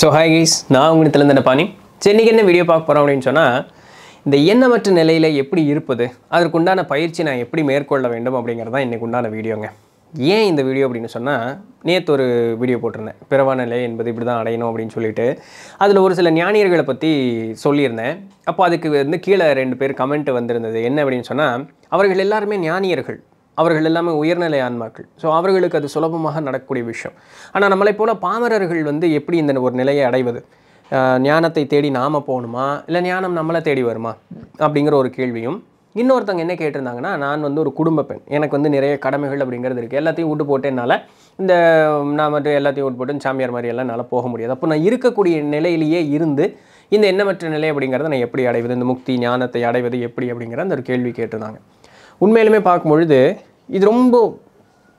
so hi guys நான் உங்களுக்கு திறந்த பாணி சென்னைக்கு என்ன வீடியோ பார்க்க போகிறோம் அப்படின்னு சொன்னால் இந்த எண்ணமற்ற நிலையில் எப்படி இருப்பது அதற்குண்டான பயிற்சி நான் எப்படி மேற்கொள்ள வேண்டும் அப்படிங்கிறது தான் இன்றைக்கு உண்டான வீடியோங்க ஏன் இந்த வீடியோ அப்படின்னு சொன்னால் நேற்று ஒரு வீடியோ போட்டிருந்தேன் பிறவான நிலை என்பது இப்படி தான் அடையணும் அப்படின்னு சொல்லிட்டு அதில் ஒரு சில ஞானியர்களை பற்றி சொல்லியிருந்தேன் அப்போ அதுக்கு வந்து கீழே ரெண்டு பேர் கமெண்ட் வந்திருந்தது என்ன அப்படின்னு சொன்னால் அவர்கள் எல்லாருமே ஞானியர்கள் அவர்கள் எல்லாமே உயர்நிலை ஆன்மாக்கள் ஸோ அவர்களுக்கு அது சுலபமாக நடக்கக்கூடிய விஷயம் ஆனால் நம்மளை போல் பாமரர்கள் வந்து எப்படி இந்த ஒரு நிலையை அடைவது ஞானத்தை தேடி நாம் போகணுமா இல்லை ஞானம் நம்மளை தேடி வருமா அப்படிங்கிற ஒரு கேள்வியும் இன்னொருத்தவங்க என்ன கேட்டிருந்தாங்கன்னா நான் வந்து ஒரு குடும்ப பெண் எனக்கு வந்து நிறைய கடமைகள் அப்படிங்கிறது இருக்குது எல்லாத்தையும் விட்டு போட்டு என்னால் இந்த நான் மட்டும் எல்லாத்தையும் விட்டு போட்டு சாமியார் மாதிரி எல்லாம் நல்லா போக முடியாது அப்போ நான் இருக்கக்கூடிய நிலையிலேயே இருந்து இந்த எண்ணமற்ற நிலை அப்படிங்கிறத நான் எப்படி அடைவது இந்த முக்தி ஞானத்தை அடைவது எப்படி அப்படிங்கிற அந்த ஒரு கேள்வி கேட்டிருந்தாங்க உண்மையிலுமே பார்க்கும்பொழுது இது ரொம்ப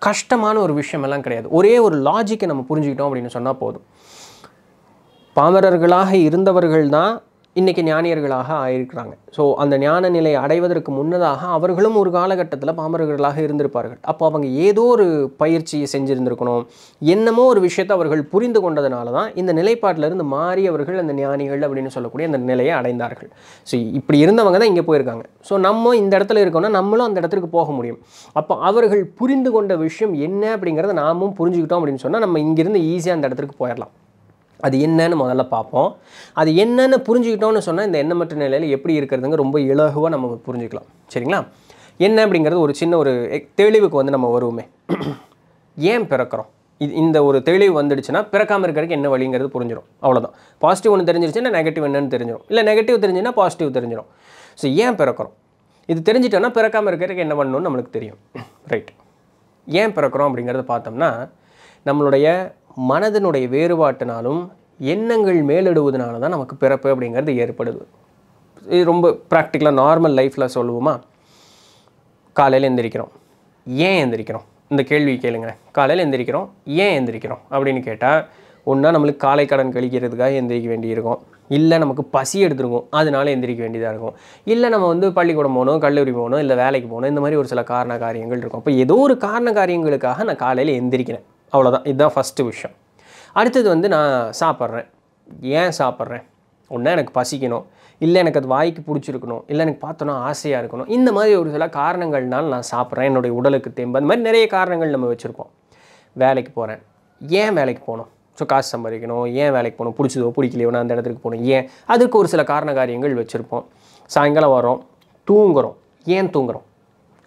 கஷ்டமான ஒரு விஷயம் எல்லாம் கிடையாது ஒரே ஒரு லாஜிக்கை நம்ம புரிஞ்சுக்கிட்டோம் அப்படின்னு சொன்னால் போதும் பாமரர்களாக இருந்தவர்கள் தான் இன்றைக்கி ஞானியர்களாக ஆயிருக்கிறாங்க ஸோ அந்த ஞான நிலை அடைவதற்கு முன்னதாக அவர்களும் ஒரு காலகட்டத்தில் பாமரர்களாக இருந்திருப்பார்கள் அப்போ அவங்க ஏதோ ஒரு பயிற்சியை செஞ்சுருந்துருக்கணும் என்னமோ ஒரு விஷயத்தை அவர்கள் புரிந்து கொண்டதுனால தான் இந்த நிலைப்பாட்டிலிருந்து மாறி அவர்கள் அந்த ஞானிகள் அப்படின்னு சொல்லக்கூடிய அந்த நிலையை அடைந்தார்கள் ஸோ இப்படி இருந்தவங்க தான் இங்கே போயிருக்காங்க ஸோ நம்ம இந்த இடத்துல இருக்கோம்னா நம்மளும் அந்த இடத்துக்கு போக முடியும் அப்போ அவர்கள் புரிந்து கொண்ட விஷயம் என்ன அப்படிங்கிறத நாமும் புரிஞ்சுக்கிட்டோம் அப்படின்னு சொன்னால் நம்ம இங்கேருந்து ஈஸியாக அந்த இடத்துக்கு போயிடலாம் அது என்னன்னு முதல்ல பார்ப்போம் அது என்னென்னு புரிஞ்சுக்கிட்டோம்னு சொன்னால் இந்த எண்ணமற்ற நிலையில் எப்படி இருக்கிறதுங்க ரொம்ப இலகுவாக நம்ம புரிஞ்சுக்கலாம் சரிங்களா என்ன அப்படிங்கிறது ஒரு சின்ன ஒரு தெளிவுக்கு வந்து நம்ம வருவோமே ஏன் பிறக்கிறோம் இது இந்த ஒரு தெளிவு வந்துடுச்சுன்னா பிறக்காமல் இருக்கிறதுக்கு என்ன வழிங்கிறது புரிஞ்சிடும் அவ்வளோதான் பாசிட்டிவ் ஒன்று தெரிஞ்சிருச்சுன்னா நெகட்டிவ் என்னன்னு தெரிஞ்சிடும் இல்லை நெகட்டிவ் தெரிஞ்சுன்னா பாசிட்டிவ் தெரிஞ்சிடும் ஸோ ஏன் பிறக்கிறோம் இது தெரிஞ்சிட்டோன்னா பிறக்காமல் இருக்கிறதுக்கு என்ன பண்ணணும்னு நம்மளுக்கு தெரியும் ரைட் ஏன் பிறக்கிறோம் அப்படிங்கிறத பார்த்தோம்னா நம்மளுடைய மனதினுடைய வேறுபாட்டினாலும் எண்ணங்கள் மேலிடுவதனால தான் நமக்கு பிறப்பு அப்படிங்கிறது ஏற்படுது இது ரொம்ப ப்ராக்டிக்கலாக நார்மல் லைஃப்பில் சொல்லுவோமா காலையில் எந்திரிக்கிறோம் ஏன் எந்திரிக்கிறோம் இந்த கேள்வி கேளுங்க காலையில் எந்திரிக்கிறோம் ஏன் எந்திரிக்கிறோம் அப்படின்னு கேட்டால் ஒன்றா நம்மளுக்கு காலை கடன் கழிக்கிறதுக்காக எந்திரிக்க வேண்டியிருக்கும் இல்லை நமக்கு பசி எடுத்துருக்கும் அதனால எந்திரிக்க வேண்டியதாக இருக்கும் இல்லை நம்ம வந்து பள்ளிக்கூடம் போகணும் கல்லூரி போகணும் இல்லை வேலைக்கு போகணும் இந்த மாதிரி ஒரு சில காரண காரியங்கள் இருக்கும் அப்போ ஏதோ ஒரு காரண காரியங்களுக்காக நான் காலையில் எந்திரிக்கிறேன் அவ்வளோதான் இதுதான் ஃபஸ்ட்டு விஷயம் அடுத்தது வந்து நான் சாப்பிட்றேன் ஏன் சாப்பிட்றேன் ஒன்றா எனக்கு பசிக்கணும் இல்லை எனக்கு அது வாய்க்கு பிடிச்சிருக்கணும் இல்லை எனக்கு பார்த்தோன்னா ஆசையாக இருக்கணும் இந்த மாதிரி ஒரு சில காரணங்கள்னால் நான் சாப்பிட்றேன் என்னுடைய உடலுக்கு தேம்பு அந்த மாதிரி நிறைய காரணங்கள் நம்ம வச்சுருப்போம் வேலைக்கு போகிறேன் ஏன் வேலைக்கு போகணும் ஸோ காசு சம்பாதிக்கணும் ஏன் வேலைக்கு போகணும் பிடிச்சதோ பிடிக்கலையோ நான் அந்த இடத்துக்கு போகணும் ஏன் அதுக்கு ஒரு சில காரண காரியங்கள் வச்சுருப்போம் சாயங்காலம் வரோம் தூங்குகிறோம் ஏன் தூங்குகிறோம்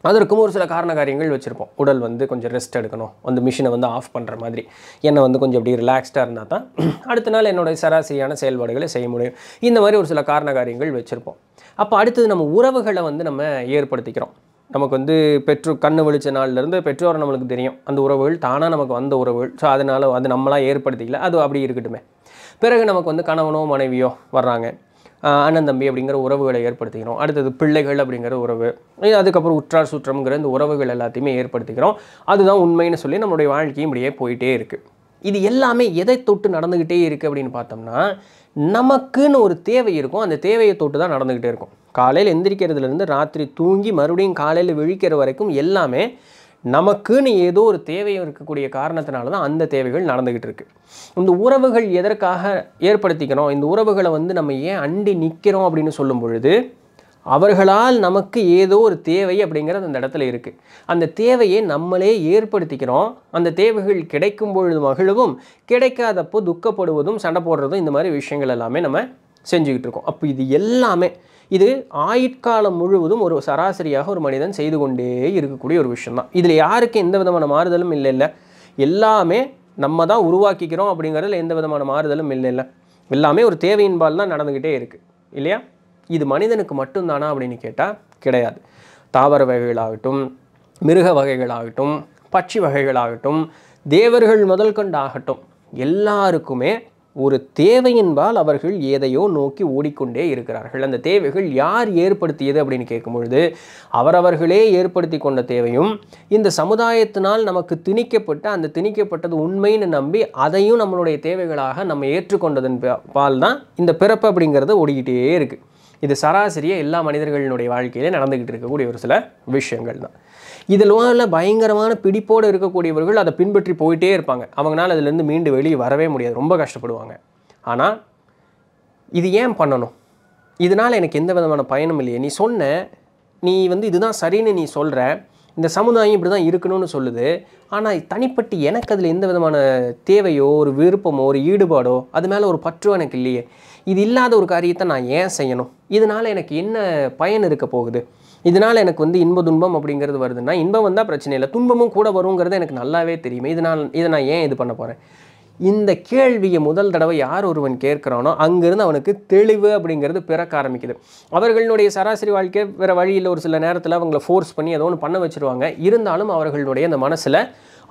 அதற்கும் ஒரு சில காரண காரியங்கள் வச்சுருப்போம் உடல் வந்து கொஞ்சம் ரெஸ்ட் எடுக்கணும் அந்த மிஷினை வந்து ஆஃப் பண்ணுற மாதிரி என்னை வந்து கொஞ்சம் அப்படி ரிலாக்ஸ்டாக இருந்தால் தான் அடுத்த நாள் என்னுடைய சராசரியான செயல்பாடுகளை செய்ய முடியும் இந்த மாதிரி ஒரு சில காரண காரியங்கள் வச்சுருப்போம் அப்போ அடுத்தது நம்ம உறவுகளை வந்து நம்ம ஏற்படுத்திக்கிறோம் நமக்கு வந்து பெற்று கண்ணு வெளிச்ச நாள்லேருந்து பெற்றோர் நம்மளுக்கு தெரியும் அந்த உறவுகள் தானாக நமக்கு வந்த உறவுகள் ஸோ அதனால் அது நம்மளாக ஏற்படுத்திக்கல அது அப்படி இருக்கட்டுமே பிறகு நமக்கு வந்து கணவனோ மனைவியோ வர்றாங்க அண்ணன் தம்பி அப்படிங்கிற உறவுகளை ஏற்படுத்திக்கிறோம் அடுத்தது பிள்ளைகள் அப்படிங்கிற உறவு அதுக்கப்புறம் உற்றார் சுற்றம்ங்கிற இந்த உறவுகள் எல்லாத்தையுமே ஏற்படுத்திக்கிறோம் அதுதான் உண்மைன்னு சொல்லி நம்மளுடைய வாழ்க்கையும் இப்படியே போயிட்டே இருக்குது இது எல்லாமே எதை தொட்டு நடந்துக்கிட்டே இருக்குது அப்படின்னு பார்த்தோம்னா நமக்குன்னு ஒரு தேவை இருக்கும் அந்த தேவையை தொட்டு தான் நடந்துக்கிட்டே இருக்கும் காலையில் எந்திரிக்கிறதுலேருந்து ராத்திரி தூங்கி மறுபடியும் காலையில் விழிக்கிற வரைக்கும் எல்லாமே நமக்குன்னு ஏதோ ஒரு தேவை இருக்கக்கூடிய காரணத்தினால தான் அந்த தேவைகள் நடந்துக்கிட்டு இருக்குது இந்த உறவுகள் எதற்காக ஏற்படுத்திக்கிறோம் இந்த உறவுகளை வந்து நம்ம ஏன் அண்டி நிற்கிறோம் அப்படின்னு சொல்லும் பொழுது அவர்களால் நமக்கு ஏதோ ஒரு தேவை அப்படிங்கிறது அந்த இடத்துல இருக்குது அந்த தேவையை நம்மளே ஏற்படுத்திக்கிறோம் அந்த தேவைகள் கிடைக்கும் பொழுது மகிழவும் கிடைக்காதப்போ துக்கப்படுவதும் சண்டை போடுறதும் இந்த மாதிரி விஷயங்கள் எல்லாமே நம்ம செஞ்சுக்கிட்டு இருக்கோம் அப்போ இது எல்லாமே இது ஆயுட்காலம் முழுவதும் ஒரு சராசரியாக ஒரு மனிதன் செய்து கொண்டே இருக்கக்கூடிய ஒரு விஷயம்தான் இதில் யாருக்கு எந்த விதமான மாறுதலும் இல்லை இல்லை எல்லாமே நம்ம தான் உருவாக்கிக்கிறோம் அப்படிங்கிறதுல எந்த விதமான மாறுதலும் இல்லை இல்லை எல்லாமே ஒரு தேவையின்பால் தான் நடந்துக்கிட்டே இருக்குது இல்லையா இது மனிதனுக்கு மட்டும்தானா அப்படின்னு கேட்டால் கிடையாது தாவர வகைகளாகட்டும் மிருக வகைகளாகட்டும் பட்சி வகைகளாகட்டும் தேவர்கள் முதல் கொண்டாகட்டும் எல்லாருக்குமே ஒரு தேவையின்பால் அவர்கள் எதையோ நோக்கி ஓடிக்கொண்டே இருக்கிறார்கள் அந்த தேவைகள் யார் ஏற்படுத்தியது அப்படின்னு கேட்கும்பொழுது அவரவர்களே ஏற்படுத்தி கொண்ட தேவையும் இந்த சமுதாயத்தினால் நமக்கு திணிக்கப்பட்ட அந்த திணிக்கப்பட்டது உண்மைன்னு நம்பி அதையும் நம்மளுடைய தேவைகளாக நம்ம ஏற்றுக்கொண்டதன் பால் தான் இந்த பிறப்பு அப்படிங்கிறது ஓடிக்கிட்டே இருக்குது இது சராசரியாக எல்லா மனிதர்களினுடைய வாழ்க்கையிலே நடந்துக்கிட்டு இருக்கக்கூடிய ஒரு சில விஷயங்கள் தான் இதெல்லாம் பயங்கரமான பிடிப்போடு இருக்கக்கூடியவர்கள் அதை பின்பற்றி போயிட்டே இருப்பாங்க அவங்களால அதுலேருந்து மீண்டு வெளியே வரவே முடியாது ரொம்ப கஷ்டப்படுவாங்க ஆனால் இது ஏன் பண்ணணும் இதனால் எனக்கு எந்த விதமான பயனும் இல்லையே நீ சொன்ன நீ வந்து இதுதான் சரின்னு நீ சொல்கிற இந்த சமுதாயம் இப்படி தான் இருக்கணும்னு சொல்லுது ஆனால் தனிப்பட்டு எனக்கு அதில் எந்த விதமான தேவையோ ஒரு விருப்பமோ ஒரு ஈடுபாடோ அது மேலே ஒரு பற்றோ எனக்கு இல்லையே இது இல்லாத ஒரு காரியத்தை நான் ஏன் செய்யணும் இதனால் எனக்கு என்ன பயன் இருக்க போகுது இதனால் எனக்கு வந்து இன்ப துன்பம் அப்படிங்கிறது வருதுன்னா இன்பம் வந்தால் பிரச்சனை இல்லை துன்பமும் கூட வருங்கிறது எனக்கு நல்லாவே தெரியும் இதனால் இதை நான் ஏன் இது பண்ண போகிறேன் இந்த கேள்வியை முதல் தடவை யார் ஒருவன் கேட்குறானோ அங்கேருந்து அவனுக்கு தெளிவு அப்படிங்கிறது பிறக்க ஆரம்பிக்குது அவர்களுடைய சராசரி வாழ்க்கை வேறு வழியில் ஒரு சில நேரத்தில் அவங்கள ஃபோர்ஸ் பண்ணி ஏதோ ஒன்று பண்ண வச்சுருவாங்க இருந்தாலும் அவர்களுடைய அந்த மனசில்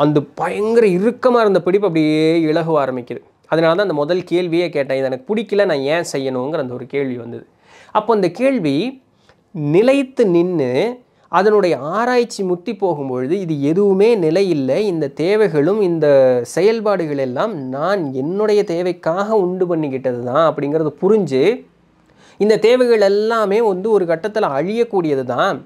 அந்த பயங்கர இறுக்கமாக இருந்த பிடிப்பு அப்படியே இழகுவ ஆரம்பிக்குது அதனால தான் அந்த முதல் கேள்வியே கேட்டேன் இது எனக்கு பிடிக்கல நான் ஏன் செய்யணுங்கிற அந்த ஒரு கேள்வி வந்தது அப்போ அந்த கேள்வி நிலைத்து நின்று அதனுடைய ஆராய்ச்சி முத்தி போகும்பொழுது இது எதுவுமே நிலையில்லை இந்த தேவைகளும் இந்த செயல்பாடுகள் எல்லாம் நான் என்னுடைய தேவைக்காக உண்டு பண்ணிக்கிட்டது தான் அப்படிங்கிறது புரிஞ்சு இந்த தேவைகள் எல்லாமே வந்து ஒரு கட்டத்தில் அழியக்கூடியது தான்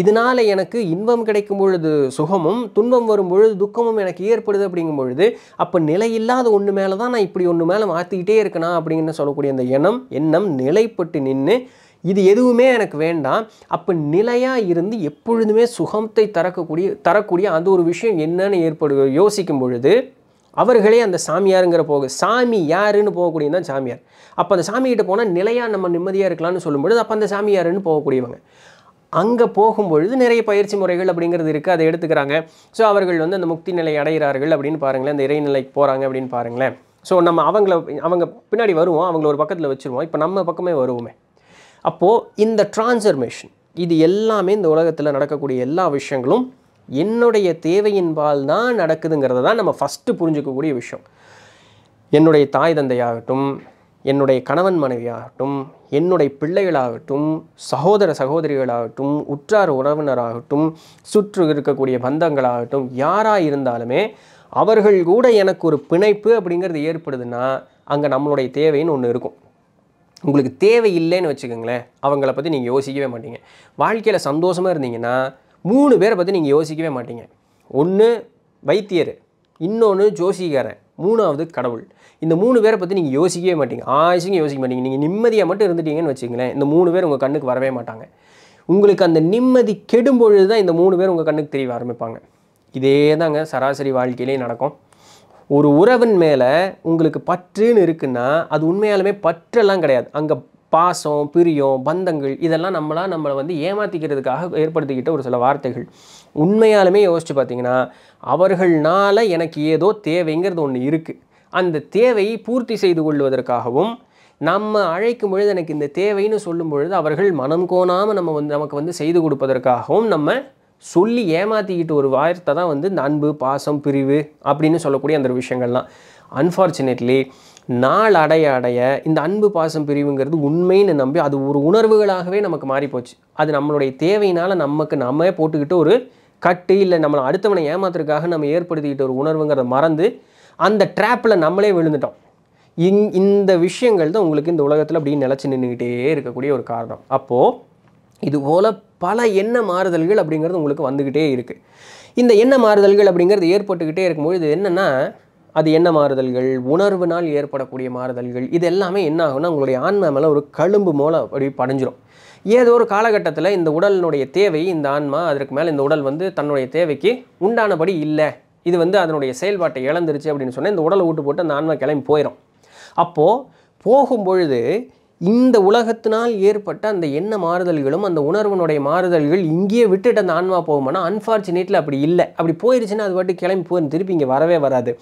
இதனால் எனக்கு இன்பம் கிடைக்கும் பொழுது சுகமும் துன்பம் வரும் பொழுது துக்கமும் எனக்கு ஏற்படுது அப்படிங்கும் பொழுது அப்போ நிலையில்லாத ஒன்று மேலே தான் நான் இப்படி ஒன்று மேலே மாற்றிக்கிட்டே இருக்கணும் அப்படின்னு சொல்லக்கூடிய அந்த எண்ணம் எண்ணம் நிலைப்பட்டு நின்று இது எதுவுமே எனக்கு வேண்டாம் அப்போ நிலையாக இருந்து எப்பொழுதுமே சுகத்தை தரக்கூடிய தரக்கூடிய அந்த ஒரு விஷயம் என்னன்னு ஏற்படு யோசிக்கும் பொழுது அவர்களே அந்த சாமியாருங்கிற போக சாமி யாருன்னு போகக்கூடிய தான் சாமியார் அப்போ அந்த சாமிகிட்ட போனால் நிலையாக நம்ம நிம்மதியாக இருக்கலாம்னு சொல்லும்பொழுது அப்போ அந்த சாமியாருன்னு போகக்கூடியவங்க அங்கே போகும்பொழுது நிறைய பயிற்சி முறைகள் அப்படிங்கிறது இருக்குது அதை எடுத்துக்கிறாங்க ஸோ அவர்கள் வந்து அந்த முக்தி நிலை அடைகிறார்கள் அப்படின்னு பாருங்களேன் அந்த இறைநிலைக்கு போகிறாங்க அப்படின்னு பாருங்களேன் ஸோ நம்ம அவங்கள அவங்க பின்னாடி வருவோம் அவங்கள ஒரு பக்கத்தில் வச்சுருவோம் இப்போ நம்ம பக்கமே வருவோமே அப்போது இந்த டிரான்ஸ்ஃபர்மேஷன் இது எல்லாமே இந்த உலகத்தில் நடக்கக்கூடிய எல்லா விஷயங்களும் என்னுடைய தேவையின்பால் தான் நடக்குதுங்கிறத தான் நம்ம ஃபஸ்ட்டு புரிஞ்சுக்கக்கூடிய விஷயம் என்னுடைய தாய் தந்தையாகட்டும் என்னுடைய கணவன் மனைவியாகட்டும் என்னுடைய பிள்ளைகளாகட்டும் சகோதர சகோதரிகளாகட்டும் உற்றார் உறவினராகட்டும் சுற்று இருக்கக்கூடிய பந்தங்களாகட்டும் யாராக இருந்தாலுமே அவர்கள் கூட எனக்கு ஒரு பிணைப்பு அப்படிங்கிறது ஏற்படுதுன்னா அங்கே நம்மளுடைய தேவைன்னு ஒன்று இருக்கும் உங்களுக்கு தேவையில்லைன்னு வச்சுக்கோங்களேன் அவங்கள பற்றி நீங்கள் யோசிக்கவே மாட்டீங்க வாழ்க்கையில் சந்தோஷமாக இருந்தீங்கன்னா மூணு பேரை பற்றி நீங்கள் யோசிக்கவே மாட்டீங்க ஒன்று வைத்தியர் இன்னொன்று ஜோசிக்காரன் மூணாவது கடவுள் இந்த மூணு பேரை பற்றி நீங்கள் யோசிக்கவே மாட்டீங்க ஆயுசுங்க யோசிக்க மாட்டீங்க நீங்கள் நிம்மதியாக மட்டும் இருந்துட்டீங்கன்னு வச்சுங்களேன் இந்த மூணு பேர் உங்கள் கண்ணுக்கு வரவே மாட்டாங்க உங்களுக்கு அந்த நிம்மதி கெடும்பொழுது தான் இந்த மூணு பேர் உங்கள் கண்ணுக்கு தெரிய ஆரம்பிப்பாங்க இதே தாங்க சராசரி வாழ்க்கையிலேயே நடக்கும் ஒரு உறவின் மேலே உங்களுக்கு பற்றுன்னு இருக்குன்னா அது உண்மையாலுமே பற்றெல்லாம் கிடையாது அங்கே பாசம் பிரியம் பந்தங்கள் இதெல்லாம் நம்மளாம் நம்மளை வந்து ஏமாற்றிக்கிறதுக்காக ஏற்படுத்திக்கிட்ட ஒரு சில வார்த்தைகள் உண்மையாலுமே யோசித்து பார்த்தீங்கன்னா அவர்களால் எனக்கு ஏதோ தேவைங்கிறது ஒன்று இருக்குது அந்த தேவையை பூர்த்தி செய்து கொள்வதற்காகவும் நம்ம அழைக்கும் பொழுது எனக்கு இந்த தேவைன்னு சொல்லும் பொழுது அவர்கள் மனம் கோணாமல் நம்ம வந்து நமக்கு வந்து செய்து கொடுப்பதற்காகவும் நம்ம சொல்லி ஏமாற்றிக்கிட்டு ஒரு வார்த்தை தான் வந்து இந்த அன்பு பாசம் பிரிவு அப்படின்னு சொல்லக்கூடிய அந்த விஷயங்கள்லாம் அன்ஃபார்ச்சுனேட்லி நாள் அடைய அடைய இந்த அன்பு பாசம் பிரிவுங்கிறது உண்மைன்னு நம்பி அது ஒரு உணர்வுகளாகவே நமக்கு மாறிப்போச்சு அது நம்மளுடைய தேவையினால் நமக்கு நம்மே போட்டுக்கிட்டு ஒரு கட்டு இல்லை நம்மளை அடுத்தவனை ஏமாத்துறதுக்காக நம்ம ஏற்படுத்திக்கிட்ட ஒரு உணர்வுங்கிறத மறந்து அந்த ட்ராப்பில் நம்மளே விழுந்துட்டோம் இந் இந்த விஷயங்கள் தான் உங்களுக்கு இந்த உலகத்தில் அப்படின்னு நிலச்சி நின்றுக்கிட்டே இருக்கக்கூடிய ஒரு காரணம் அப்போது இதுபோல் பல எண்ண மாறுதல்கள் அப்படிங்கிறது உங்களுக்கு வந்துக்கிட்டே இருக்குது இந்த எண்ண மாறுதல்கள் அப்படிங்கிறது ஏற்பட்டுக்கிட்டே இருக்கும்பொழுது என்னென்னா அது எண்ண மாறுதல்கள் உணர்வுனால் ஏற்படக்கூடிய மாறுதல்கள் இது எல்லாமே என்ன ஆகும்னா உங்களுடைய ஆன்மா மேலே ஒரு கழும்பு மூலம் அப்படி படைஞ்சிரும் ஏதோ ஒரு காலகட்டத்தில் இந்த உடலினுடைய தேவை இந்த ஆன்மா அதற்கு மேலே இந்த உடல் வந்து தன்னுடைய தேவைக்கு உண்டானபடி இல்லை இது வந்து அதனுடைய செயல்பாட்டை இழந்துருச்சு அப்படின்னு சொன்னால் இந்த உடலை விட்டு போட்டு அந்த ஆன்மா கிளம்பி போயிடும் அப்போது போகும்பொழுது இந்த உலகத்தினால் ஏற்பட்ட அந்த எண்ண மாறுதல்களும் அந்த உணர்வனுடைய மாறுதல்கள் இங்கேயே விட்டுட்டு அந்த ஆன்மா போகுமானா அன்ஃபார்ச்சுனேட்லி அப்படி இல்லை அப்படி போயிருச்சுன்னா அது பாட்டு கிளம்பி போய் திருப்பி இங்கே வரவே வராது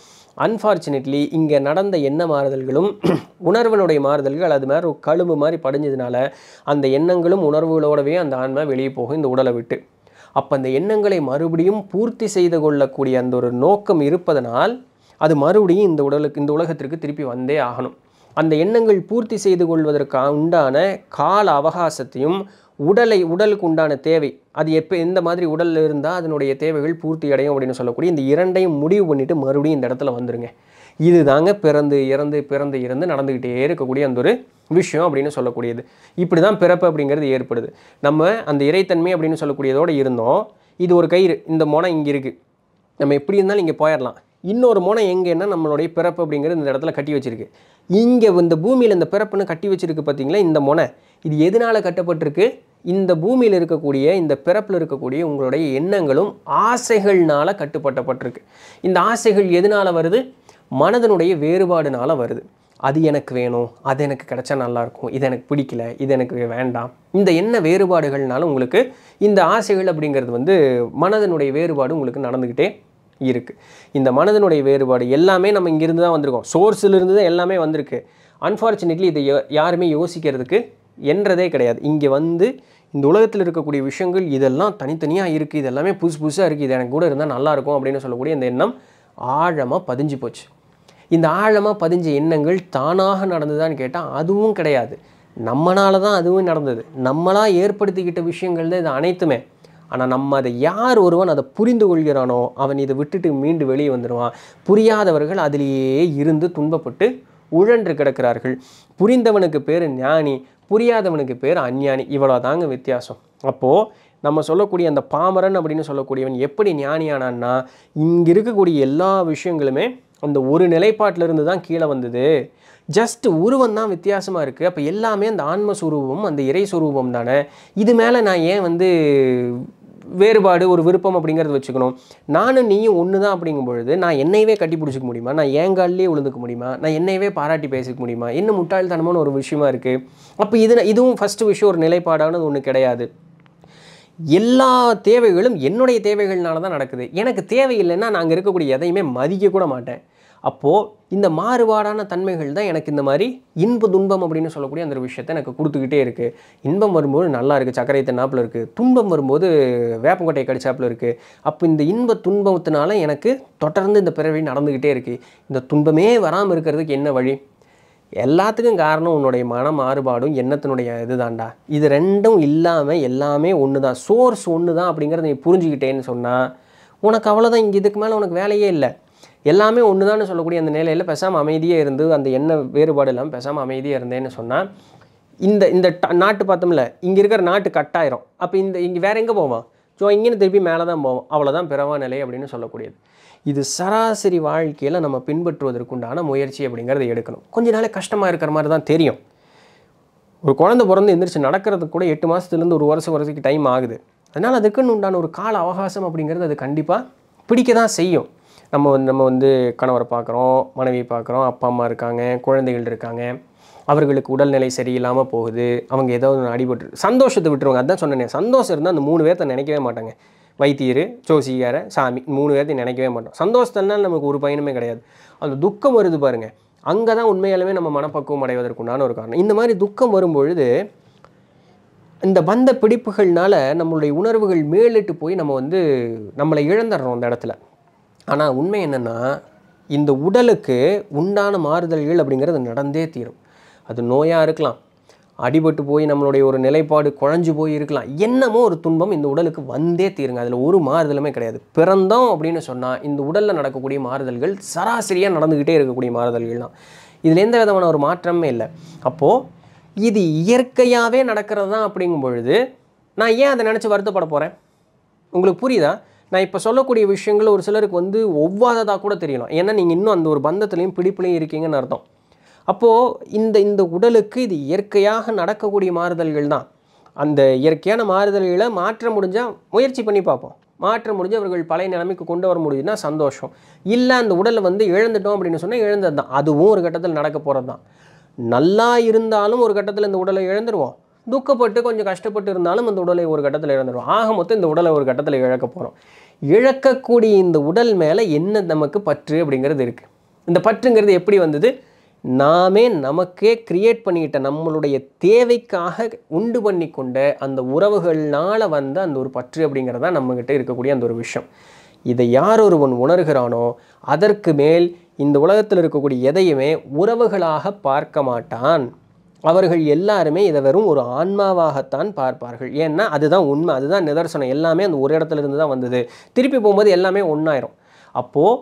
அன்ஃபார்ச்சுனேட்லி இங்கே நடந்த எண்ண மாறுதல்களும் உணர்வனுடைய மாறுதல்கள் அது மாதிரி ஒரு கழும்பு மாதிரி படிஞ்சதுனால அந்த எண்ணங்களும் உணர்வுகளோடவே அந்த ஆன்மா வெளியே போகும் இந்த உடலை விட்டு அப்போ அந்த எண்ணங்களை மறுபடியும் பூர்த்தி செய்து கொள்ளக்கூடிய அந்த ஒரு நோக்கம் இருப்பதனால் அது மறுபடியும் இந்த உடலுக்கு இந்த உலகத்திற்கு திருப்பி வந்தே ஆகணும் அந்த எண்ணங்கள் பூர்த்தி செய்து கொள்வதற்கு உண்டான கால அவகாசத்தையும் உடலை உடலுக்கு உண்டான தேவை அது எப்போ எந்த மாதிரி உடலில் இருந்தால் அதனுடைய தேவைகள் பூர்த்தி அடையும் அப்படின்னு சொல்லக்கூடிய இந்த இரண்டையும் முடிவு பண்ணிவிட்டு மறுபடியும் இந்த இடத்துல வந்துடுங்க இது தாங்க பிறந்து இறந்து பிறந்து இறந்து நடந்துக்கிட்டே இருக்கக்கூடிய அந்த ஒரு விஷயம் அப்படின்னு சொல்லக்கூடியது இப்படி தான் பிறப்பு அப்படிங்கிறது ஏற்படுது நம்ம அந்த இறைத்தன்மை அப்படின்னு சொல்லக்கூடியதோடு இருந்தோம் இது ஒரு கயிறு இந்த மோனை இங்கே இருக்குது நம்ம எப்படி இருந்தாலும் இங்கே போயிடலாம் இன்னொரு மோனை எங்கேன்னா நம்மளுடைய பிறப்பு அப்படிங்கிறது இந்த இடத்துல கட்டி வச்சுருக்கு இங்கே இந்த பூமியில் இந்த பிறப்புன்னு கட்டி வச்சுருக்கு பார்த்தீங்களா இந்த முனை இது எதனால் கட்டப்பட்டிருக்கு இந்த பூமியில் இருக்கக்கூடிய இந்த பிறப்பில் இருக்கக்கூடிய உங்களுடைய எண்ணங்களும் ஆசைகள்னால் கட்டுப்பட்டப்பட்டிருக்கு இந்த ஆசைகள் எதனால் வருது மனதனுடைய வேறுபாடுனால் வருது அது எனக்கு வேணும் அது எனக்கு கிடச்சா நல்லாயிருக்கும் இது எனக்கு பிடிக்கல இது எனக்கு வேண்டாம் இந்த என்ன வேறுபாடுகள்னாலும் உங்களுக்கு இந்த ஆசைகள் அப்படிங்கிறது வந்து மனதனுடைய வேறுபாடு உங்களுக்கு நடந்துக்கிட்டே இருக்குது இந்த மனதனுடைய வேறுபாடு எல்லாமே நம்ம இங்கேருந்து தான் வந்திருக்கோம் சோர்ஸிலிருந்து தான் எல்லாமே வந்திருக்கு அன்ஃபார்ச்சுனேட்லி இதை யாருமே யோசிக்கிறதுக்கு என்றதே கிடையாது இங்கே வந்து இந்த உலகத்தில் இருக்கக்கூடிய விஷயங்கள் இதெல்லாம் தனித்தனியாக இருக்குது இதெல்லாமே புதுசு புதுசாக இருக்குது இது எனக்கு கூட இருந்தால் நல்லாயிருக்கும் அப்படின்னு சொல்லக்கூடிய இந்த எண்ணம் ஆழமாக பதிஞ்சு போச்சு இந்த ஆழமாக பதிஞ்ச எண்ணங்கள் தானாக நடந்ததான்னு கேட்டால் அதுவும் கிடையாது நம்மளால தான் அதுவும் நடந்தது நம்மளாக ஏற்படுத்திக்கிட்ட விஷயங்கள் தான் இது அனைத்துமே ஆனால் நம்ம அதை யார் ஒருவன் அதை புரிந்து கொள்கிறானோ அவன் இதை விட்டுட்டு மீண்டு வெளியே வந்துடுவான் புரியாதவர்கள் அதிலேயே இருந்து துன்பப்பட்டு உழன்று கிடக்கிறார்கள் புரிந்தவனுக்கு பேர் ஞானி புரியாதவனுக்கு பேர் அஞ்ஞானி இவ்வளோ தாங்க வித்தியாசம் அப்போது நம்ம சொல்லக்கூடிய அந்த பாமரன் அப்படின்னு சொல்லக்கூடியவன் எப்படி ஞானியானான்னா இங்கே இருக்கக்கூடிய எல்லா விஷயங்களுமே அந்த ஒரு நிலைப்பாட்டிலிருந்து தான் கீழே வந்தது ஜஸ்ட் உருவம் தான் வித்தியாசமாக இருக்குது அப்போ எல்லாமே அந்த ஆன்மஸ்வரூபம் அந்த இறை சுரூபம் தானே இது மேலே நான் ஏன் வந்து வேறுபாடு ஒரு விருப்பம் அப்படிங்கிறத வச்சுக்கணும் நானும் நீயும் ஒன்று தான் அப்படிங்கும் பொழுது நான் என்னையவே கட்டி பிடிச்சிக்க முடியுமா நான் ஏங்காலேயே காலிலே விழுந்துக்க முடியுமா நான் என்னையவே பாராட்டி பேசிக்க முடியுமா என்ன முட்டாள்தனமான ஒரு விஷயமா இருக்குது அப்போ இது இதுவும் ஃபஸ்ட்டு விஷயம் ஒரு நிலைப்பாடானது ஒன்று கிடையாது எல்லா தேவைகளும் என்னுடைய தேவைகள்னால தான் நடக்குது எனக்கு தேவையில்லைன்னா நாங்கள் இருக்கக்கூடிய எதையுமே மதிக்க கூட மாட்டேன் அப்போது இந்த மாறுபாடான தன்மைகள் தான் எனக்கு இந்த மாதிரி இன்ப துன்பம் அப்படின்னு சொல்லக்கூடிய அந்த ஒரு விஷயத்தை எனக்கு கொடுத்துக்கிட்டே இருக்குது இன்பம் வரும்போது நல்லா இருக்குது சக்கரை தென்னாப்பில் இருக்குது துன்பம் வரும்போது வேப்பங்கொட்டையை கடிச்சாப்பில் இருக்குது அப்போ இந்த இன்ப துன்பத்தினால எனக்கு தொடர்ந்து இந்த பிறவி நடந்துக்கிட்டே இருக்குது இந்த துன்பமே வராமல் இருக்கிறதுக்கு என்ன வழி எல்லாத்துக்கும் காரணம் உன்னுடைய மன மாறுபாடும் எண்ணத்தினுடைய இதுதான்டா இது ரெண்டும் இல்லாமல் எல்லாமே ஒன்று தான் சோர்ஸ் ஒன்று தான் அப்படிங்கிறத நீ புரிஞ்சுக்கிட்டேன்னு சொன்னால் உனக்கு அவ்வளோதான் இங்கே இதுக்கு மேலே உனக்கு வேலையே இல்லை எல்லாமே ஒன்று தான் சொல்லக்கூடிய அந்த நிலையில் பேசாமல் அமைதியாக இருந்து அந்த என்ன வேறுபாடு இல்லாமல் பேசாமல் அமைதியாக இருந்தேன்னு சொன்னால் இந்த இந்த நாட்டு பார்த்தோம்ல இங்கே இருக்கிற நாட்டு கட்டாயிரும் அப்போ இந்த இங்கே வேறு எங்கே போவோம் ஸோ இங்கேன்னு திருப்பி மேலே தான் போவோம் அவ்வளோதான் பிறவா நிலை அப்படின்னு சொல்லக்கூடியது இது சராசரி வாழ்க்கையில் நம்ம பின்பற்றுவதற்குண்டான முயற்சி அப்படிங்கிறத எடுக்கணும் கொஞ்ச நாளே கஷ்டமாக இருக்கிற மாதிரி தான் தெரியும் ஒரு குழந்தை பிறந்து எந்திரிச்சு நடக்கிறதுக்கு கூட எட்டு மாதத்துலேருந்து ஒரு வருஷம் வருஷத்துக்கு டைம் ஆகுது அதனால் அதுக்குன்னு உண்டான ஒரு கால அவகாசம் அப்படிங்கிறது அது கண்டிப்பாக பிடிக்க தான் செய்யும் நம்ம வந்து நம்ம வந்து கணவரை பார்க்குறோம் மனைவி பார்க்குறோம் அப்பா அம்மா இருக்காங்க குழந்தைகள் இருக்காங்க அவர்களுக்கு உடல்நிலை சரியில்லாமல் போகுது அவங்க ஏதோ ஒன்று அடிபட்டு சந்தோஷத்தை விட்டுருவாங்க அதான் சொன்னேன் சந்தோஷம் இருந்தால் அந்த மூணு பேர்த்த நினைக்கவே மாட்டாங்க வைத்தியர் ஜோசிகார சாமி மூணு பேர்த்தையும் நினைக்கவே மாட்டோம் சந்தோஷத்தினால் நமக்கு ஒரு பயனுமே கிடையாது அந்த துக்கம் வருது பாருங்கள் அங்கே தான் உண்மையாலுமே நம்ம மனப்பக்குவம் அடைவதற்குண்டான ஒரு காரணம் இந்த மாதிரி துக்கம் வரும்பொழுது இந்த பந்த பிடிப்புகள்னால நம்மளுடைய உணர்வுகள் மேலிட்டு போய் நம்ம வந்து நம்மளை இழந்துடுறோம் அந்த இடத்துல ஆனால் உண்மை என்னென்னா இந்த உடலுக்கு உண்டான மாறுதல்கள் அப்படிங்கிறது நடந்தே தீரும் அது நோயாக இருக்கலாம் அடிபட்டு போய் நம்மளுடைய ஒரு நிலைப்பாடு குழஞ்சு போய் இருக்கலாம் என்னமோ ஒரு துன்பம் இந்த உடலுக்கு வந்தே தீருங்க அதில் ஒரு மாறுதலுமே கிடையாது பிறந்தோம் அப்படின்னு சொன்னால் இந்த உடலில் நடக்கக்கூடிய மாறுதல்கள் சராசரியாக நடந்துக்கிட்டே இருக்கக்கூடிய மாறுதல்கள் தான் இதில் எந்த விதமான ஒரு மாற்றமே இல்லை அப்போது இது இயற்கையாகவே நடக்கிறது தான் அப்படிங்கும் பொழுது நான் ஏன் அதை நினச்சி வருத்தப்பட போகிறேன் உங்களுக்கு புரியுதா நான் இப்போ சொல்லக்கூடிய விஷயங்கள் ஒரு சிலருக்கு வந்து ஒவ்வாததாக கூட தெரியணும் ஏன்னா நீங்கள் இன்னும் அந்த ஒரு பந்தத்துலேயும் பிடிப்புலையும் இருக்கீங்கன்னு அர்த்தம் அப்போது இந்த இந்த உடலுக்கு இது இயற்கையாக நடக்கக்கூடிய மாறுதல்கள் தான் அந்த இயற்கையான மாறுதல்களை மாற்ற முடிஞ்சால் முயற்சி பண்ணி பார்ப்போம் மாற்ற முடிஞ்சு அவர்கள் பழைய நிலைமைக்கு கொண்டு வர முடியுதுன்னா சந்தோஷம் இல்லை அந்த உடலை வந்து இழந்துட்டோம் அப்படின்னு சொன்னால் இழந்தது தான் அதுவும் ஒரு கட்டத்தில் நடக்க போகிறது தான் நல்லா இருந்தாலும் ஒரு கட்டத்தில் இந்த உடலை இழந்துருவோம் துக்கப்பட்டு கொஞ்சம் கஷ்டப்பட்டு இருந்தாலும் அந்த உடலை ஒரு கட்டத்தில் இழந்துடும் ஆக மொத்தம் இந்த உடலை ஒரு கட்டத்தில் இழக்க போகிறோம் இழக்கக்கூடிய இந்த உடல் மேலே என்ன நமக்கு பற்று அப்படிங்கிறது இருக்குது இந்த பற்றுங்கிறது எப்படி வந்தது நாமே நமக்கே கிரியேட் பண்ணிக்கிட்ட நம்மளுடைய தேவைக்காக உண்டு பண்ணி கொண்ட அந்த உறவுகள்னால் வந்த அந்த ஒரு பற்று அப்படிங்கிறது தான் நம்மக்கிட்ட இருக்கக்கூடிய அந்த ஒரு விஷயம் இதை யார் ஒருவன் உணர்கிறானோ அதற்கு மேல் இந்த உலகத்தில் இருக்கக்கூடிய எதையுமே உறவுகளாக பார்க்க மாட்டான் அவர்கள் எல்லாருமே இதை வெறும் ஒரு ஆன்மாவாகத்தான் பார்ப்பார்கள் ஏன்னா அதுதான் உண்மை அதுதான் நிதர்சனம் எல்லாமே அந்த ஒரு இடத்துல இருந்து தான் வந்தது திருப்பி போகும்போது எல்லாமே ஒன்றாயிரும் அப்போது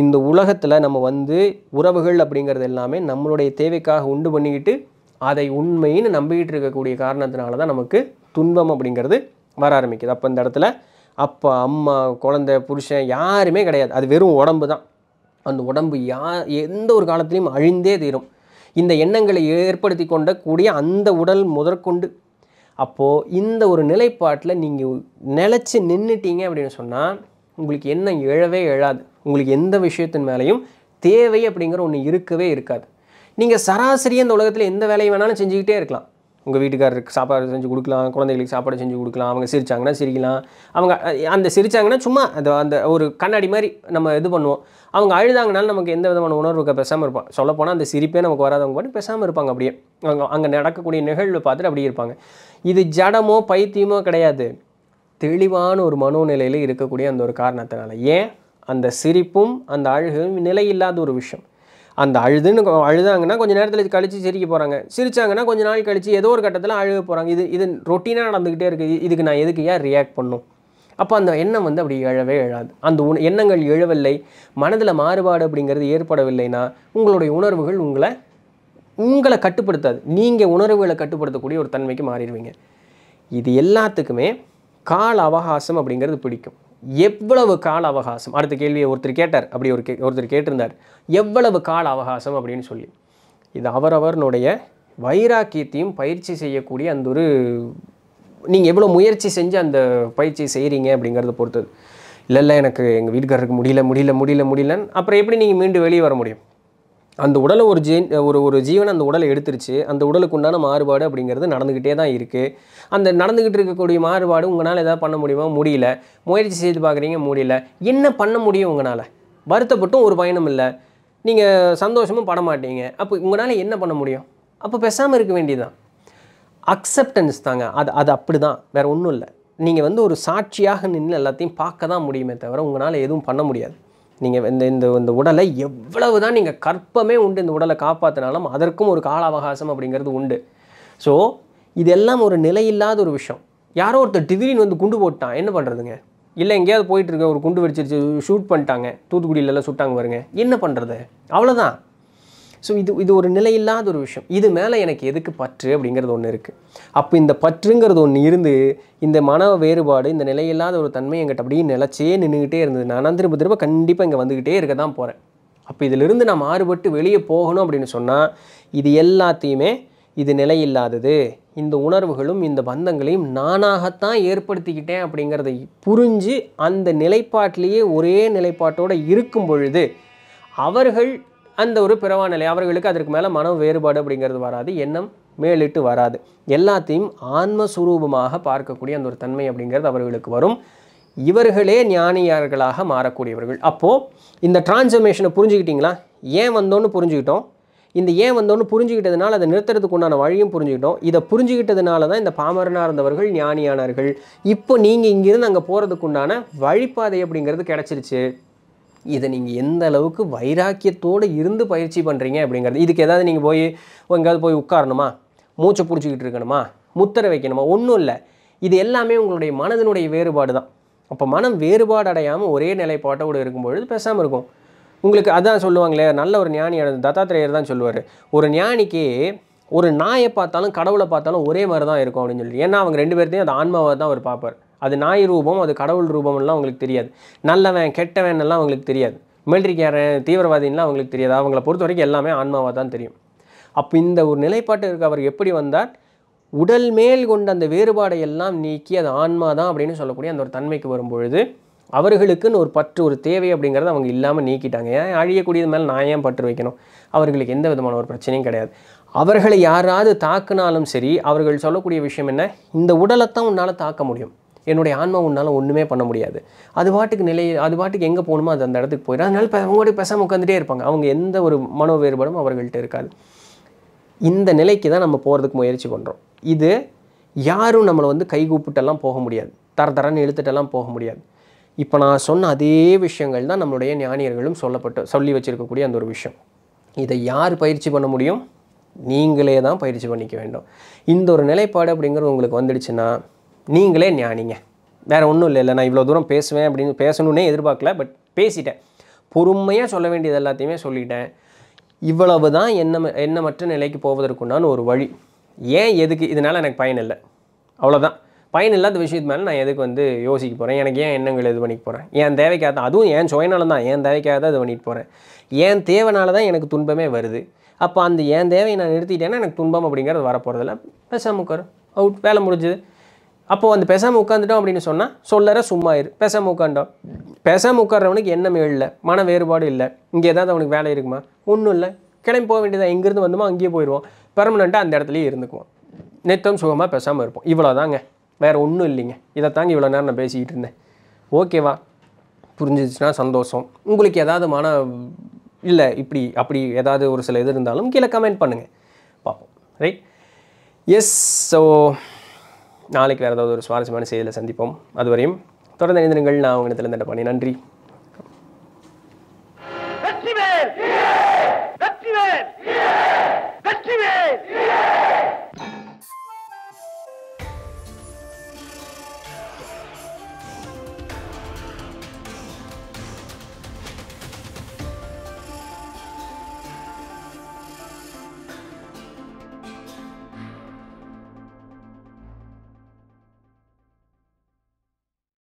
இந்த உலகத்தில் நம்ம வந்து உறவுகள் அப்படிங்கிறது எல்லாமே நம்மளுடைய தேவைக்காக உண்டு பண்ணிக்கிட்டு அதை உண்மைன்னு நம்பிக்கிட்டு இருக்கக்கூடிய காரணத்தினால தான் நமக்கு துன்பம் அப்படிங்கிறது வர ஆரம்பிக்குது அப்போ இந்த இடத்துல அப்பா அம்மா குழந்தை புருஷன் யாருமே கிடையாது அது வெறும் உடம்பு தான் அந்த உடம்பு யா எந்த ஒரு காலத்துலேயும் அழிந்தே தீரும் இந்த எண்ணங்களை ஏற்படுத்தி கொண்ட கூடிய அந்த உடல் முதற்கொண்டு அப்போது இந்த ஒரு நிலைப்பாட்டில் நீங்கள் நிலச்சி நின்றுட்டீங்க அப்படின்னு சொன்னால் உங்களுக்கு எண்ணம் எழவே எழாது உங்களுக்கு எந்த விஷயத்தின் மேலேயும் தேவை அப்படிங்கிற ஒன்று இருக்கவே இருக்காது நீங்கள் சராசரியாக இந்த உலகத்தில் எந்த வேலையை வேணாலும் செஞ்சுக்கிட்டே இருக்கலாம் உங்கள் வீட்டுக்காரருக்கு சாப்பாடு செஞ்சு கொடுக்கலாம் குழந்தைகளுக்கு சாப்பாடு செஞ்சு கொடுக்கலாம் அவங்க சிரித்தாங்கன்னா சிரிக்கலாம் அவங்க அந்த சிரித்தாங்கன்னா சும்மா அந்த அந்த ஒரு கண்ணாடி மாதிரி நம்ம இது பண்ணுவோம் அவங்க அழுதாங்கனாலும் நமக்கு எந்த விதமான உணர்வுக்கு பேசாமல் இருப்பான் சொல்லப்போனால் அந்த சிரிப்பே நமக்கு வராதவங்க பாட்டு பேசாமல் இருப்பாங்க அப்படியே அவங்க அங்கே நடக்கக்கூடிய நிகழ்வு பார்த்துட்டு அப்படியே இருப்பாங்க இது ஜடமோ பைத்தியமோ கிடையாது தெளிவான ஒரு மனோநிலையில் இருக்கக்கூடிய அந்த ஒரு காரணத்தினால ஏன் அந்த சிரிப்பும் அந்த அழுகும் நிலையில்லாத ஒரு விஷயம் அந்த அழுதுன்னு அழுதாங்கன்னா கொஞ்சம் நேரத்தில் கழித்து சிரிக்க போகிறாங்க சிரித்தாங்கன்னா கொஞ்ச நாள் கழித்து ஏதோ ஒரு கட்டத்தில் அழுக போகிறாங்க இது இது ரொட்டீனாக நடந்துக்கிட்டே இருக்குது இதுக்கு நான் எதுக்கு ஏன் ரியாக்ட் பண்ணும் அப்போ அந்த எண்ணம் வந்து அப்படி எழவே எழாது அந்த உண எண்ணங்கள் எழவில்லை மனதில் மாறுபாடு அப்படிங்கிறது ஏற்படவில்லைன்னா உங்களுடைய உணர்வுகள் உங்களை உங்களை கட்டுப்படுத்தாது நீங்கள் உணர்வுகளை கட்டுப்படுத்தக்கூடிய ஒரு தன்மைக்கு மாறிடுவீங்க இது எல்லாத்துக்குமே கால அவகாசம் அப்படிங்கிறது பிடிக்கும் எவ்வளவு கால அவகாசம் அடுத்த கேள்வியை ஒருத்தர் கேட்டார் அப்படி ஒரு கே ஒருத்தர் கேட்டிருந்தார் எவ்வளவு கால அவகாசம் அப்படின்னு சொல்லி இது அவரவர்னுடைய வைராக்கியத்தையும் பயிற்சி செய்யக்கூடிய அந்த ஒரு நீங்கள் எவ்வளோ முயற்சி செஞ்சு அந்த பயிற்சி செய்கிறீங்க அப்படிங்கிறத பொறுத்தது இல்லை இல்லை எனக்கு எங்கள் வீட்டுக்காரருக்கு முடியல முடியல முடியல முடியலன்னு அப்புறம் எப்படி நீங்கள் மீண்டும் வெளியே வர முடியும் அந்த உடலை ஒரு ஜீன் ஒரு ஒரு ஜீவன் அந்த உடலை எடுத்துருச்சு அந்த உடலுக்கு உண்டான மாறுபாடு அப்படிங்கிறது நடந்துக்கிட்டே தான் இருக்குது அந்த நடந்துக்கிட்டு இருக்கக்கூடிய மாறுபாடு உங்களால் எதாவது பண்ண முடியுமா முடியல முயற்சி செய்து பார்க்குறீங்க முடியல என்ன பண்ண முடியும் உங்களால் வருத்தப்பட்டும் ஒரு பயணம் இல்லை நீங்கள் சந்தோஷமும் பட மாட்டீங்க அப்போ உங்களால் என்ன பண்ண முடியும் அப்போ பெசாமல் இருக்க வேண்டியதுதான் அக்செப்டன்ஸ் தாங்க அது அது அப்படி தான் வேறு ஒன்றும் இல்லை நீங்கள் வந்து ஒரு சாட்சியாக நின்று எல்லாத்தையும் பார்க்க தான் முடியுமே தவிர உங்களால் எதுவும் பண்ண முடியாது நீங்கள் இந்த இந்த இந்த உடலை எவ்வளவு தான் நீங்கள் கற்பமே உண்டு இந்த உடலை காப்பாற்றினாலும் அதற்கும் ஒரு கால அவகாசம் அப்படிங்கிறது உண்டு ஸோ இதெல்லாம் ஒரு நிலையில்லாத ஒரு விஷயம் யாரோ ஒருத்தர் திடீர்னு வந்து குண்டு போட்டான் என்ன பண்ணுறதுங்க இல்லை எங்கேயாவது போயிட்டுருக்க ஒரு குண்டு வெடிச்சிருச்சு ஷூட் பண்ணிட்டாங்க தூத்துக்குடியிலலாம் சுட்டாங்க பாருங்க என்ன பண்ணுறது அவ்வளோதான் ஸோ இது இது ஒரு நிலையில்லாத ஒரு விஷயம் இது மேலே எனக்கு எதுக்கு பற்று அப்படிங்கிறது ஒன்று இருக்குது அப்போ இந்த பற்றுங்கிறது ஒன்று இருந்து இந்த மன வேறுபாடு இந்த நிலையில்லாத ஒரு தன்மை என்கிட்ட அப்படியே நிலச்சே நின்றுக்கிட்டே இருந்தது நான் திரும்ப திரும்ப கண்டிப்பாக இங்கே வந்துக்கிட்டே இருக்க தான் போகிறேன் அப்போ இதிலிருந்து நான் மாறுபட்டு வெளியே போகணும் அப்படின்னு சொன்னால் இது எல்லாத்தையுமே இது நிலையில்லாதது இந்த உணர்வுகளும் இந்த பந்தங்களையும் நானாகத்தான் ஏற்படுத்திக்கிட்டேன் அப்படிங்கிறத புரிஞ்சு அந்த நிலைப்பாட்டிலேயே ஒரே நிலைப்பாட்டோடு இருக்கும் பொழுது அவர்கள் அந்த ஒரு பிறவா நிலை அவர்களுக்கு அதற்கு மேலே மனம் வேறுபாடு அப்படிங்கிறது வராது எண்ணம் மேலிட்டு வராது எல்லாத்தையும் ஆன்மஸ்வரூபமாக பார்க்கக்கூடிய அந்த ஒரு தன்மை அப்படிங்கிறது அவர்களுக்கு வரும் இவர்களே ஞானியார்களாக மாறக்கூடியவர்கள் அப்போது இந்த டிரான்ஸ்ஃபர்மேஷனை புரிஞ்சுக்கிட்டிங்களா ஏன் வந்தோன்னு புரிஞ்சுக்கிட்டோம் இந்த ஏன் வந்தோன்னு புரிஞ்சுக்கிட்டதுனால அதை நிறுத்துறதுக்கு உண்டான வழியும் புரிஞ்சுக்கிட்டோம் இதை புரிஞ்சுக்கிட்டதுனால தான் இந்த பாமரனாக இருந்தவர்கள் ஞானியானார்கள் இப்போ நீங்கள் இங்கிருந்து அங்கே போகிறதுக்கு உண்டான வழிபாதை அப்படிங்கிறது கிடச்சிருச்சு இதை நீங்கள் எந்த அளவுக்கு வைராக்கியத்தோடு இருந்து பயிற்சி பண்ணுறீங்க அப்படிங்கிறது இதுக்கு எதாவது நீங்கள் போய் எங்கேயாவது போய் உட்காரணுமா மூச்சை பிடிச்சிக்கிட்டு இருக்கணுமா முத்திரை வைக்கணுமா ஒன்றும் இல்லை இது எல்லாமே உங்களுடைய மனதினுடைய வேறுபாடு தான் அப்போ மனம் வேறுபாடு அடையாமல் ஒரே நிலைப்பாட்டோடு இருக்கும்பொழுது பேசாமல் இருக்கும் உங்களுக்கு அதான் சொல்லுவாங்களே நல்ல ஒரு ஞானி தத்தாத்திரேயர் தான் சொல்லுவார் ஒரு ஞானிக்கு ஒரு நாயை பார்த்தாலும் கடவுளை பார்த்தாலும் ஒரே மாதிரி தான் இருக்கும் அப்படின்னு சொல்லி ஏன்னா அவங்க ரெண்டு பேர்த்தையும் அந்த ஆன்மாவை தான் அவர் பார்ப்பார் அது நாய் ரூபம் அது கடவுள் ரூபம்லாம் அவங்களுக்கு தெரியாது நல்லவன் கெட்டவன்லாம் அவங்களுக்கு தெரியாது மிலிட்ரிக்காரன் தீவிரவாதின்லாம் அவங்களுக்கு தெரியாது அவங்கள பொறுத்த வரைக்கும் எல்லாமே ஆன்மாவாக தான் தெரியும் அப்போ இந்த ஒரு நிலைப்பாட்டிற்கு அவர் எப்படி வந்தார் உடல் மேல் கொண்ட அந்த வேறுபாடை எல்லாம் நீக்கி அது ஆன்மா தான் அப்படின்னு சொல்லக்கூடிய அந்த ஒரு தன்மைக்கு வரும்பொழுது அவர்களுக்குன்னு ஒரு பற்று ஒரு தேவை அப்படிங்கிறத அவங்க இல்லாமல் நீக்கிட்டாங்க ஏன் அழியக்கூடியது மேலே நான் ஏன் பற்று வைக்கணும் அவர்களுக்கு எந்த விதமான ஒரு பிரச்சனையும் கிடையாது அவர்களை யாராவது தாக்குனாலும் சரி அவர்கள் சொல்லக்கூடிய விஷயம் என்ன இந்த உடலைத்தான் உன்னால் தாக்க முடியும் என்னுடைய ஆன்மா உன்னால் ஒன்றுமே பண்ண முடியாது அது பாட்டுக்கு நிலை அது பாட்டுக்கு எங்கே போகணுமோ அது அந்த இடத்துக்கு போயிடும் அதனால அவங்களோட பேசாமல் உட்காந்துட்டே இருப்பாங்க அவங்க எந்த ஒரு மனோ வேறுபாடும் அவர்கள்ட்ட இருக்காது இந்த நிலைக்கு தான் நம்ம போகிறதுக்கு முயற்சி பண்ணுறோம் இது யாரும் நம்மளை வந்து கை கூப்பிட்டெல்லாம் போக முடியாது தர தரன்னு எழுத்துட்டெல்லாம் போக முடியாது இப்போ நான் சொன்ன அதே விஷயங்கள் தான் நம்மளுடைய ஞானியர்களும் சொல்லப்பட்டு சொல்லி வச்சுருக்கக்கூடிய அந்த ஒரு விஷயம் இதை யார் பயிற்சி பண்ண முடியும் நீங்களே தான் பயிற்சி பண்ணிக்க வேண்டும் இந்த ஒரு நிலைப்பாடு அப்படிங்கிறது உங்களுக்கு வந்துடுச்சுன்னா நீங்களே ஞானிங்க வேறு ஒன்றும் இல்லை இல்லை நான் இவ்வளோ தூரம் பேசுவேன் அப்படின்னு பேசணுன்னே எதிர்பார்க்கல பட் பேசிட்டேன் பொறுமையாக சொல்ல வேண்டியது எல்லாத்தையுமே சொல்லிட்டேன் இவ்வளவு தான் என்ன என்ன மற்ற நிலைக்கு போவதற்குண்டான ஒரு வழி ஏன் எதுக்கு இதனால் எனக்கு பயன் இல்லை அவ்வளோதான் பயன் இல்லாத விஷயத்து மேலே நான் எதுக்கு வந்து யோசிக்க போகிறேன் எனக்கு ஏன் எண்ணங்கள் இது பண்ணிக்க போகிறேன் என் தேவைக்காக தான் அதுவும் என் சுயநலம் தான் என் தேவைக்காக தான் இது பண்ணிட்டு போகிறேன் என் தேவைனால தான் எனக்கு துன்பமே வருது அப்போ அந்த என் தேவையை நான் நிறுத்திட்டேன்னா எனக்கு துன்பம் அப்படிங்கிறது வரப்போகிறதில்ல பேசாமல் உட்காரு அவுட் வேலை முடிஞ்சுது அப்போது அந்த பேசாமல் உட்காந்துட்டோம் அப்படின்னு சொன்னால் சொல்லற சும்மா இரு பேசாமல் உட்காண்டோம் பேசாமல் உட்கார்றவனுக்கு எண்ணமே இல்லை மன வேறுபாடு இல்லை இங்கே ஏதாவது அவனுக்கு வேலை இருக்குமா ஒன்றும் இல்லை கிளம்பி போக வேண்டியதாக எங்கேருந்து வந்தோமோ அங்கேயே போயிடுவோம் பெர்மனெண்ட்டாக அந்த இடத்துலையே இருந்துக்குவோம் நெத்தம் சுகமாக பேசாமல் இருப்போம் இவ்வளோ தாங்க வேறு ஒன்றும் இல்லைங்க இதை தாங்க இவ்வளோ நேரம் நான் பேசிக்கிட்டு இருந்தேன் ஓகேவா புரிஞ்சிச்சுன்னா சந்தோஷம் உங்களுக்கு ஏதாவது மன இல்லை இப்படி அப்படி ஏதாவது ஒரு சில இது இருந்தாலும் கீழே கமெண்ட் பண்ணுங்கள் பார்ப்போம் ரைட் எஸ் ஸோ நாளைக்கு வேறு ஏதாவது ஒரு சுவாரஸ்யமான செய்தியில் சந்திப்போம் அதுவரையும் தொடர்ந்து இணைந்திருங்கள் நான் உங்களிடத்தில் இந்த பண்ணி நன்றி